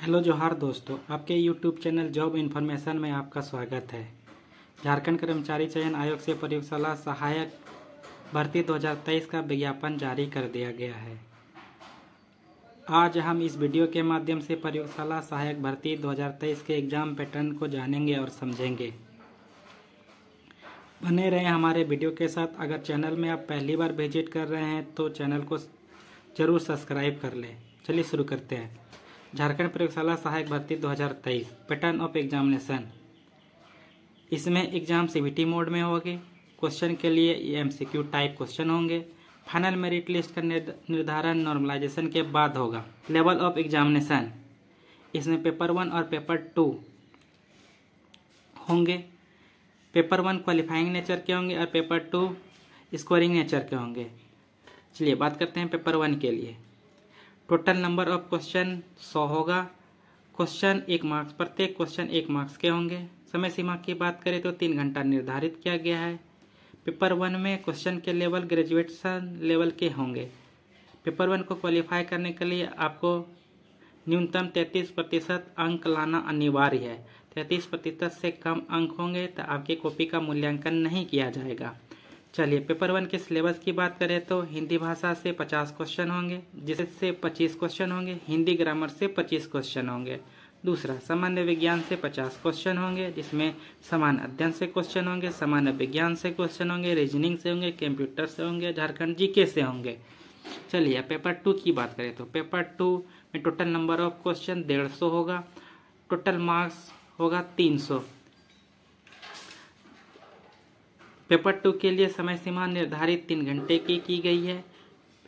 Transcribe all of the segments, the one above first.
hello जोहार दोस्तों आपके यूट्यूब चैनल जॉब इन्फॉर्मेशन में आपका स्वागत है झारखंड कर्मचारी चयन आयोग से प्रयोगशाला सहायक भर्ती 2023 का विज्ञापन जारी कर दिया गया है आज हम इस वीडियो के माध्यम से प्रयोगशाला सहायक भर्ती 2023 के एग्जाम पैटर्न को जानेंगे और समझेंगे बने रहें हमारे वीडियो के साथ अगर चैनल में आप पहली बार विजिट कर रहे हैं तो चैनल को ज़रूर सब्सक्राइब कर लें चलिए शुरू करते हैं झारखंड प्रयोगशाला सहायक भर्ती 2023 पैटर्न ऑफ एग्जामिनेशन इसमें एग्जाम सीबीटी मोड में होगी क्वेश्चन के लिए एमसीक्यू टाइप क्वेश्चन होंगे फाइनल मेरिट लिस्ट का निर्धारण नॉर्मलाइजेशन के बाद होगा लेवल ऑफ एग्जामिनेशन इसमें पेपर वन और पेपर टू होंगे पेपर वन क्वालिफाइंग नेचर के होंगे और पेपर टू स्कोरिंग नेचर के होंगे चलिए बात करते हैं पेपर वन के लिए टोटल नंबर ऑफ क्वेश्चन सौ होगा क्वेश्चन एक मार्क्स प्रत्येक क्वेश्चन एक मार्क्स के होंगे समय सीमा की बात करें तो तीन घंटा निर्धारित किया गया है पेपर वन में क्वेश्चन के लेवल ग्रेजुएशन लेवल के होंगे पेपर वन को क्वालिफाई करने के लिए आपको न्यूनतम तैंतीस प्रतिशत अंक लाना अनिवार्य है तैंतीस प्रतिशत से कम अंक होंगे तो आपकी कॉपी का मूल्यांकन नहीं किया जाएगा चलिए पेपर वन के सिलेबस की बात करें तो हिंदी भाषा से 50 क्वेश्चन होंगे जिससे 25 क्वेश्चन होंगे हिंदी ग्रामर से 25 क्वेश्चन होंगे दूसरा सामान्य विज्ञान से 50 क्वेश्चन होंगे जिसमें समान अध्ययन से क्वेश्चन होंगे सामान्य विज्ञान से क्वेश्चन होंगे रीजनिंग से होंगे कंप्यूटर से होंगे झारखंड जी से होंगे चलिए पेपर टू की बात करें तो पेपर टू में टोटल नंबर ऑफ क्वेश्चन डेढ़ सौ होगा टोटल मार्क्स होगा तीन सौ पेपर टू के लिए समय सीमा निर्धारित तीन घंटे की की गई है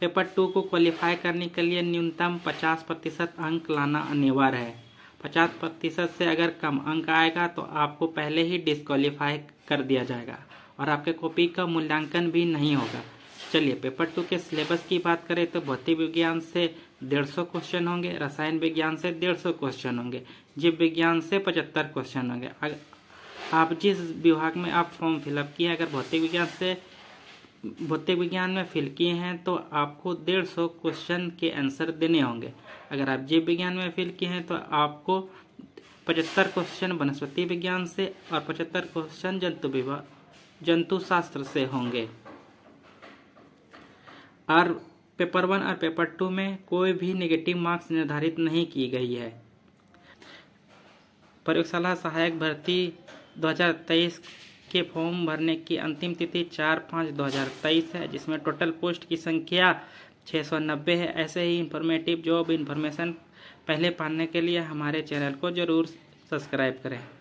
पेपर टू को क्वालिफाई करने के लिए न्यूनतम पचास प्रतिशत अंक लाना अनिवार्य है पचास प्रतिशत से अगर कम अंक आएगा तो आपको पहले ही डिस्कालीफाई कर दिया जाएगा और आपके कॉपी का मूल्यांकन भी नहीं होगा चलिए पेपर टू के सिलेबस की बात करें तो भौतिक विज्ञान से डेढ़ सौ क्वेश्चन होंगे रसायन विज्ञान से डेढ़ सौ क्वेश्चन होंगे जीव विज्ञान से पचहत्तर क्वेश्चन होंगे आप जिस विभाग में आप फॉर्म फिलअप किए हैं अगर भौतिक विज्ञान से भौतिक विज्ञान में फिल किए हैं तो आपको डेढ़ सौ क्वेश्चन के आंसर देने होंगे अगर आप जीव विज्ञान में फिल किए हैं तो आपको पचहत्तर क्वेश्चन वनस्पति विज्ञान से और पचहत्तर क्वेश्चन जंतु विभाग जंतु शास्त्र से होंगे और पेपर वन और पेपर टू में कोई भी नेगेटिव मार्क्स निर्धारित नहीं की गई है प्रयोगशाला सहायक भर्ती 2023 के फॉर्म भरने की अंतिम तिथि चार पाँच दो है जिसमें टोटल पोस्ट की संख्या 690 है ऐसे ही इंफॉर्मेटिव जॉब इन्फॉर्मेशन पहले पाने के लिए हमारे चैनल को ज़रूर सब्सक्राइब करें